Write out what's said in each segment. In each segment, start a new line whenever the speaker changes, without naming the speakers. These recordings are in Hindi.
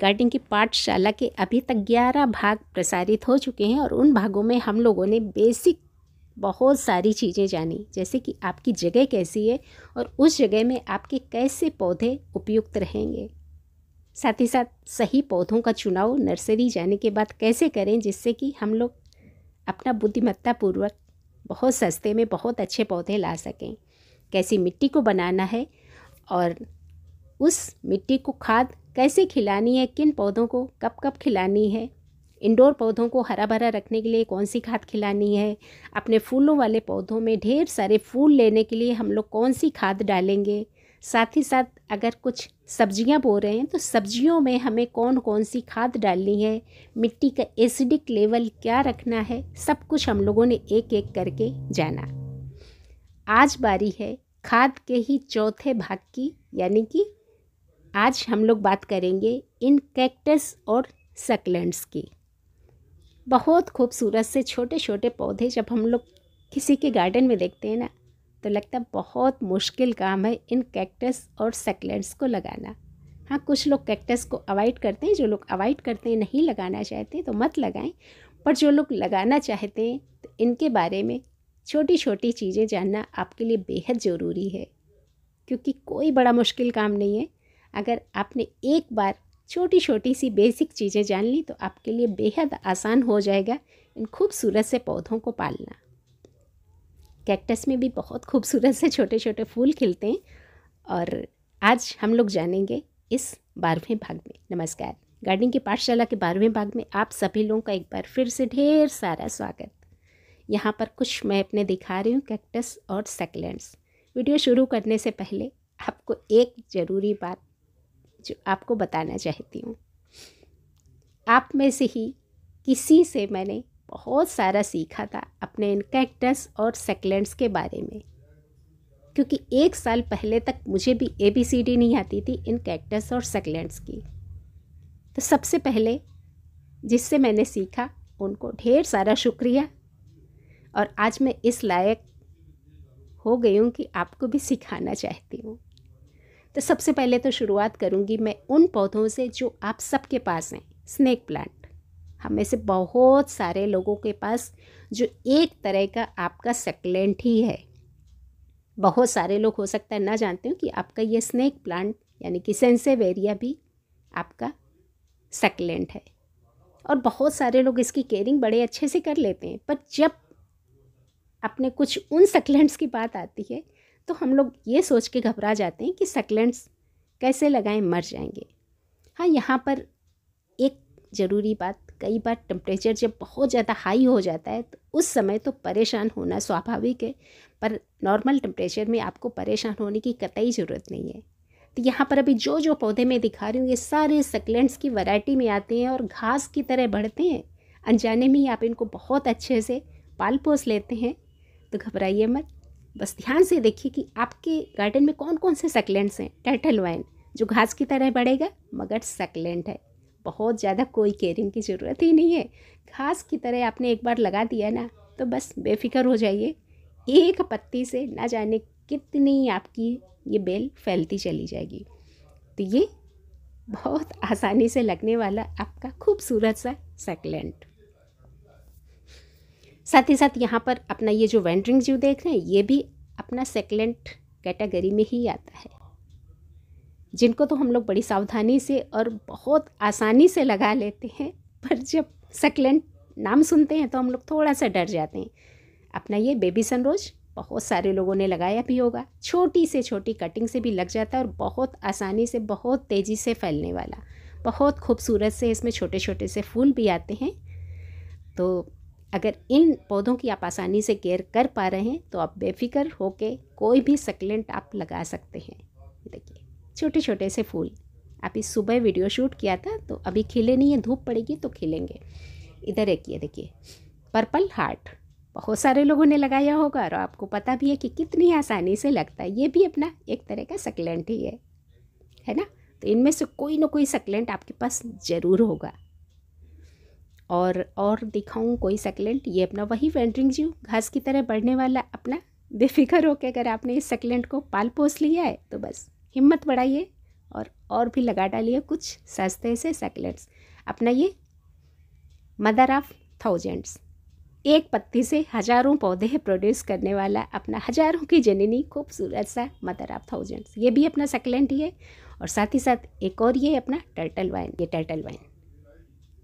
गार्डनिंग की पाठशाला के अभी तक ग्यारह भाग प्रसारित हो चुके हैं और उन भागों में हम लोगों ने बेसिक बहुत सारी चीज़ें जानी जैसे कि आपकी जगह कैसी है और उस जगह में आपके कैसे पौधे उपयुक्त रहेंगे साथ ही साथ सही पौधों का चुनाव नर्सरी जाने के बाद कैसे करें जिससे कि हम लोग अपना बुद्धिमत्तापूर्वक बहुत सस्ते में बहुत अच्छे पौधे ला सकें कैसी मिट्टी को बनाना है और उस मिट्टी को खाद कैसे खिलानी है किन पौधों को कब कब खिलानी है इंडोर पौधों को हरा भरा रखने के लिए कौन सी खाद खिलानी है अपने फूलों वाले पौधों में ढेर सारे फूल लेने के लिए हम लोग कौन सी खाद डालेंगे साथ ही साथ अगर कुछ सब्जियां बो रहे हैं तो सब्जियों में हमें कौन कौन सी खाद डालनी है मिट्टी का एसिडिक लेवल क्या रखना है सब कुछ हम लोगों ने एक एक करके जाना आज बारी है खाद के ही चौथे भाग की यानी कि आज हम लोग बात करेंगे इन कैक्टस और सकलेंट्स की बहुत खूबसूरत से छोटे छोटे पौधे जब हम लोग किसी के गार्डन में देखते हैं ना तो लगता है बहुत मुश्किल काम है इन कैक्टस और सकलेंट्स को लगाना हाँ कुछ लोग कैक्टस को अवॉइड करते हैं जो लोग अवॉइड करते हैं नहीं लगाना चाहते तो मत लगाएं पर जो लोग लगाना चाहते हैं तो इनके बारे में छोटी छोटी चीज़ें जानना आपके लिए बेहद ज़रूरी है क्योंकि कोई बड़ा मुश्किल काम नहीं है अगर आपने एक बार छोटी छोटी सी बेसिक चीज़ें जान ली तो आपके लिए बेहद आसान हो जाएगा इन खूबसूरत से पौधों को पालना कैक्टस में भी बहुत खूबसूरत से छोटे छोटे फूल खिलते हैं और आज हम लोग जानेंगे इस बारहवें भाग में नमस्कार गार्डनिंग की पाठशाला के बारहवें भाग में आप सभी लोगों का एक बार फिर से ढेर सारा स्वागत यहाँ पर कुछ मैं अपने दिखा रही हूँ कैक्टस और सेकलेंट्स वीडियो शुरू करने से पहले आपको एक ज़रूरी बात जो आपको बताना चाहती हूँ आप में से ही किसी से मैंने बहुत सारा सीखा था अपने इन कैक्टस और सेकलेंट्स के बारे में क्योंकि एक साल पहले तक मुझे भी ए बी सी डी नहीं आती थी इन कैक्टस और सेकलेंट्स की तो सबसे पहले जिससे मैंने सीखा उनको ढेर सारा शुक्रिया और आज मैं इस लायक हो गई हूँ कि आपको भी सिखाना चाहती हूँ तो सबसे पहले तो शुरुआत करूँगी मैं उन पौधों से जो आप सबके पास हैं स्नैक प्लांट हम में से बहुत सारे लोगों के पास जो एक तरह का आपका सकलेंट ही है बहुत सारे लोग हो सकता है ना जानते हो कि आपका ये स्नैक प्लांट यानी कि सेंसेवेरिया भी आपका सकलेंट है और बहुत सारे लोग इसकी केयरिंग बड़े अच्छे से कर लेते हैं पर जब अपने कुछ उन सकलेंट्स की बात आती है तो हम लोग ये सोच के घबरा जाते हैं कि सकलेंट्स कैसे लगाएं मर जाएंगे हाँ यहाँ पर एक ज़रूरी बात कई बार टेम्परेचर जब बहुत ज़्यादा हाई हो जाता है तो उस समय तो परेशान होना स्वाभाविक है पर नॉर्मल टेम्परेचर में आपको परेशान होने की कतई ज़रूरत नहीं है तो यहाँ पर अभी जो जो पौधे मैं दिखा रही हूँ ये सारे सकलेंट्स की वैरायटी में आते हैं और घास की तरह बढ़ते हैं अनजाने में ही आप इनको बहुत अच्छे से पाल पोस लेते हैं तो घबराइए मत बस ध्यान से देखिए कि आपके गार्डन में कौन कौन से सेकलेंट्स हैं टैटल वाइन जो घास की तरह बढ़ेगा मगर सेकलेंट है बहुत ज़्यादा कोई केयरिंग की ज़रूरत ही नहीं है घास की तरह आपने एक बार लगा दिया ना तो बस बेफिक्र हो जाइए एक पत्ती से ना जाने कितनी आपकी ये बेल फैलती चली जाएगी तो ये बहुत आसानी से लगने वाला आपका खूबसूरत सा सेकलेंट साथ ही साथ यहाँ पर अपना ये जो वेंड्रिंग जो देख रहे हैं ये भी अपना सेकलेंट कैटेगरी में ही आता है जिनको तो हम लोग बड़ी सावधानी से और बहुत आसानी से लगा लेते हैं पर जब सेकलेंट नाम सुनते हैं तो हम लोग थोड़ा सा डर जाते हैं अपना ये बेबी सनरोज बहुत सारे लोगों ने लगाया भी होगा छोटी से छोटी कटिंग से भी लग जाता है और बहुत आसानी से बहुत तेज़ी से फैलने वाला बहुत खूबसूरत से इसमें छोटे छोटे से फूल भी आते हैं तो अगर इन पौधों की आप आसानी से केयर कर पा रहे हैं तो आप बेफिक्र होके कोई भी सकलेंट आप लगा सकते हैं देखिए छोटे छोटे से फूल आप इस सुबह वीडियो शूट किया था तो अभी खिले नहीं है धूप पड़ेगी तो खिलेंगे इधर एक ये देखिए पर्पल हार्ट बहुत सारे लोगों ने लगाया होगा और आपको पता भी है कि कितनी आसानी से लगता है ये भी अपना एक तरह का सकलेंट ही है है ना तो इनमें से कोई ना कोई सकलेंट आपके पास ज़रूर होगा और और दिखाऊँ कोई सकलेंट ये अपना वही वेंड्रिंग जीव घास की तरह बढ़ने वाला अपना बेफिक्र होकर अगर आपने इस सकलेंट को पाल पोस लिया है तो बस हिम्मत बढ़ाइए और और भी लगा डालिए कुछ सस्ते से सकलेंट्स अपना ये मदर ऑफ थाउजेंड्स एक पत्ती से हजारों पौधे प्रोड्यूस करने वाला अपना हजारों की जननी खूबसूरत सा मदर ऑफ थाउजेंड्स ये भी अपना सकलेंट ही है और साथ ही साथ एक और ये अपना टर्टल वाइन ये टर्टल वाइन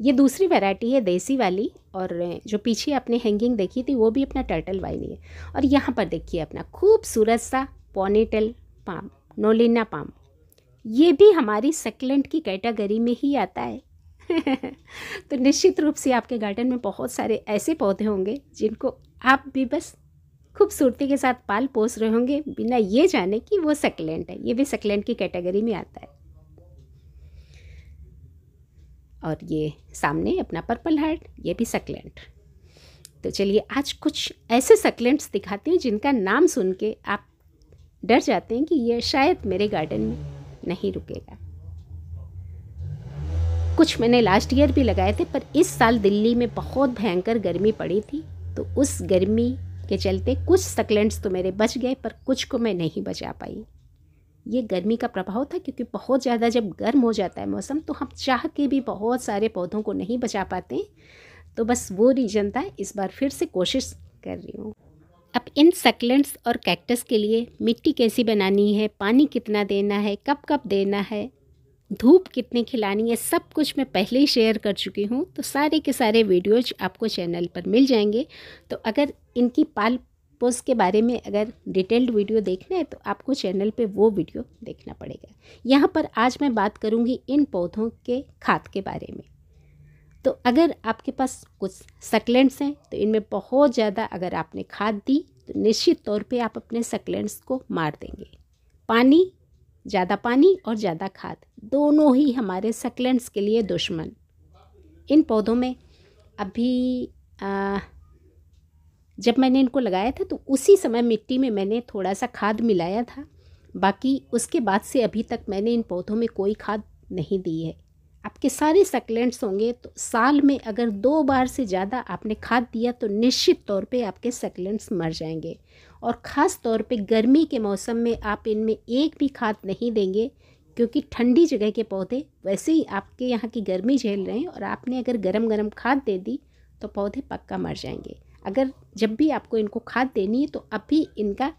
ये दूसरी वैरायटी है देसी वाली और जो पीछे आपने हैंगिंग देखी थी वो भी अपना टर्टल वाली है और यहाँ पर देखिए अपना खूबसूरत सा पोनेटल पाम नोलिना पाम ये भी हमारी सेकलेंट की कैटेगरी में ही आता है तो निश्चित रूप से आपके गार्डन में बहुत सारे ऐसे पौधे होंगे जिनको आप भी बस खूबसूरती के साथ पाल पोस रहे होंगे बिना ये जाने कि वो सेकलेंट है ये भी सेकलेंट की कैटेगरी में आता है और ये सामने अपना पर्पल हार्ट ये भी सकलेंट तो चलिए आज कुछ ऐसे सकलेंट्स दिखाती हूँ जिनका नाम सुन के आप डर जाते हैं कि ये शायद मेरे गार्डन में नहीं रुकेगा कुछ मैंने लास्ट ईयर भी लगाए थे पर इस साल दिल्ली में बहुत भयंकर गर्मी पड़ी थी तो उस गर्मी के चलते कुछ सकलेंट्स तो मेरे बच गए पर कुछ को मैं नहीं बचा पाई ये गर्मी का प्रभाव था क्योंकि बहुत ज़्यादा जब गर्म हो जाता है मौसम तो हम चाह के भी बहुत सारे पौधों को नहीं बचा पाते तो बस वो रीजन था इस बार फिर से कोशिश कर रही हूँ अब इन सकलेंट्स और कैक्टस के लिए मिट्टी कैसी बनानी है पानी कितना देना है कब कब देना है धूप कितने खिलानी है सब कुछ मैं पहले ही शेयर कर चुकी हूँ तो सारे के सारे वीडियोज आपको चैनल पर मिल जाएंगे तो अगर इनकी पाल पोस्ट के बारे में अगर डिटेल्ड वीडियो देखना है तो आपको चैनल पे वो वीडियो देखना पड़ेगा यहाँ पर आज मैं बात करूँगी इन पौधों के खाद के बारे में तो अगर आपके पास कुछ सकलेंट्स हैं तो इनमें बहुत ज़्यादा अगर आपने खाद दी तो निश्चित तौर पे आप अपने सकलेंट्स को मार देंगे पानी ज़्यादा पानी और ज़्यादा खाद दोनों ही हमारे सकलेंट्स के लिए दुश्मन इन पौधों में अभी आ, जब मैंने इनको लगाया था तो उसी समय मिट्टी में मैंने थोड़ा सा खाद मिलाया था बाकी उसके बाद से अभी तक मैंने इन पौधों में कोई खाद नहीं दी है आपके सारे सकलेंट्स होंगे तो साल में अगर दो बार से ज़्यादा आपने खाद दिया तो निश्चित तौर पे आपके सकलेंट्स मर जाएंगे और ख़ास तौर पे गर्मी के मौसम में आप इनमें एक भी खाद नहीं देंगे क्योंकि ठंडी जगह के पौधे वैसे ही आपके यहाँ की गर्मी झेल रहे हैं और आपने अगर गर्म गर्म खाद दे दी तो पौधे पक्का मर जाएंगे अगर जब भी आपको इनको खाद देनी है तो अभी इनका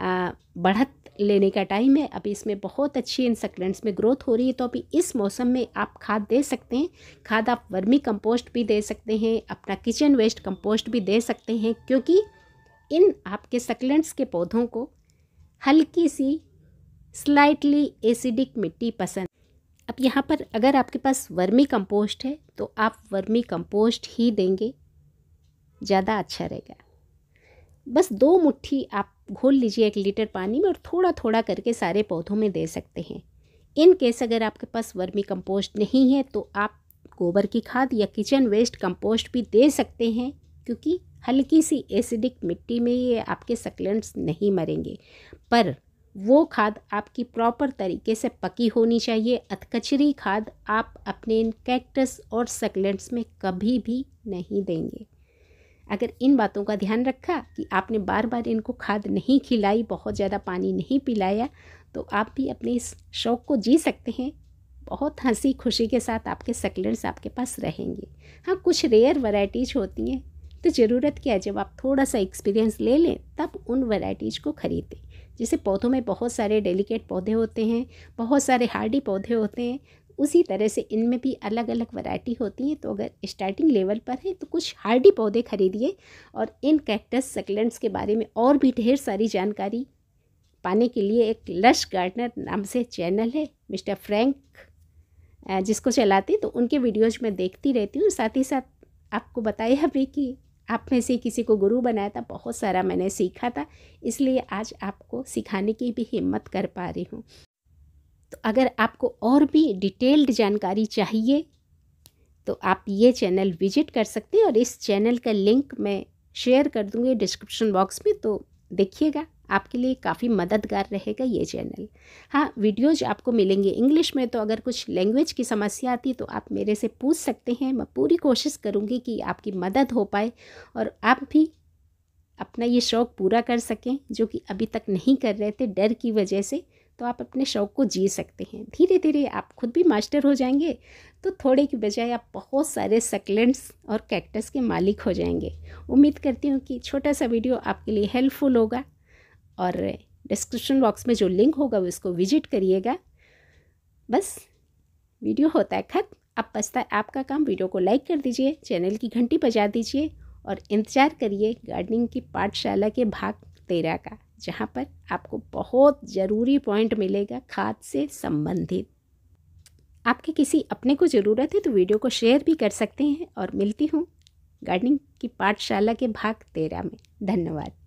आ, बढ़त लेने का टाइम है अभी इसमें बहुत अच्छी इन सकलेंट्स में ग्रोथ हो रही है तो अभी इस मौसम में आप खाद दे सकते हैं खाद आप वर्मी कंपोस्ट भी दे सकते हैं अपना किचन वेस्ट कंपोस्ट भी दे सकते हैं क्योंकि इन आपके सकलेंट्स के पौधों को हल्की सी स्लाइटली एसिडिक मिट्टी पसंद अब यहाँ पर अगर आपके पास वर्मी कंपोस्ट है तो आप वर्मी कंपोस्ट ही देंगे ज़्यादा अच्छा रहेगा बस दो मुट्ठी आप घोल लीजिए एक लीटर पानी में और थोड़ा थोड़ा करके सारे पौधों में दे सकते हैं इन केस अगर आपके पास वर्मी कंपोस्ट नहीं है तो आप गोबर की खाद या किचन वेस्ट कंपोस्ट भी दे सकते हैं क्योंकि हल्की सी एसिडिक मिट्टी में ये आपके सकलेंट्स नहीं मरेंगे पर वो खाद आपकी प्रॉपर तरीके से पकी होनी चाहिए अतकचरी खाद आप अपने इन कैक्टस और सकलेंट्स में कभी भी नहीं देंगे अगर इन बातों का ध्यान रखा कि आपने बार बार इनको खाद नहीं खिलाई बहुत ज़्यादा पानी नहीं पिलाया तो आप भी अपने इस शौक़ को जी सकते हैं बहुत हंसी खुशी के साथ आपके सकलेंट्स आपके पास रहेंगे हाँ कुछ रेयर वैरायटीज होती हैं तो ज़रूरत क्या है जब आप थोड़ा सा एक्सपीरियंस ले लें तब उन वैरायटीज को ख़रीदें जैसे पौधों में बहुत सारे डेलिकेट पौधे होते हैं बहुत सारे हार्डी पौधे होते हैं उसी तरह से इनमें भी अलग अलग वैरायटी होती हैं तो अगर स्टार्टिंग लेवल पर हैं तो कुछ हार्डी पौधे खरीदिए और इन कैक्टस सकलेंट्स के बारे में और भी ढेर सारी जानकारी पाने के लिए एक लश गार्डनर नाम से चैनल है मिस्टर फ्रैंक जिसको चलाते तो उनके वीडियोज में देखती रहती हूँ साथ ही साथ आपको बताया भी कि आप में से किसी को गुरु बनाया था बहुत सारा मैंने सीखा था इसलिए आज आपको सिखाने की भी हिम्मत कर पा रही हूँ तो अगर आपको और भी डिटेल्ड जानकारी चाहिए तो आप ये चैनल विजिट कर सकते हैं और इस चैनल का लिंक मैं शेयर कर दूँगी डिस्क्रिप्शन बॉक्स में तो देखिएगा आपके लिए काफ़ी मददगार रहेगा ये चैनल हाँ वीडियोज आपको मिलेंगे इंग्लिश में तो अगर कुछ लैंग्वेज की समस्या आती है तो आप मेरे से पूछ सकते हैं मैं पूरी कोशिश करूँगी कि आपकी मदद हो पाए और आप भी अपना ये शौक़ पूरा कर सकें जो कि अभी तक नहीं कर रहे थे डर की वजह से तो आप अपने शौक़ को जी सकते हैं धीरे धीरे आप खुद भी मास्टर हो जाएंगे तो थोड़े की बजाय आप बहुत सारे सकलेंट्स और कैक्टस के मालिक हो जाएंगे उम्मीद करती हूँ कि छोटा सा वीडियो आपके लिए हेल्पफुल होगा और डिस्क्रिप्शन बॉक्स में जो लिंक होगा उसको विजिट करिएगा बस वीडियो होता है खत अब पछता है आपका काम वीडियो को लाइक कर दीजिए चैनल की घंटी बजा दीजिए और इंतज़ार करिए गार्डनिंग की पाठशाला के भाग तेरह का जहाँ पर आपको बहुत ज़रूरी पॉइंट मिलेगा खाद से संबंधित आपके किसी अपने को ज़रूरत है तो वीडियो को शेयर भी कर सकते हैं और मिलती हूँ गार्डनिंग की पाठशाला के भाग तेरह में धन्यवाद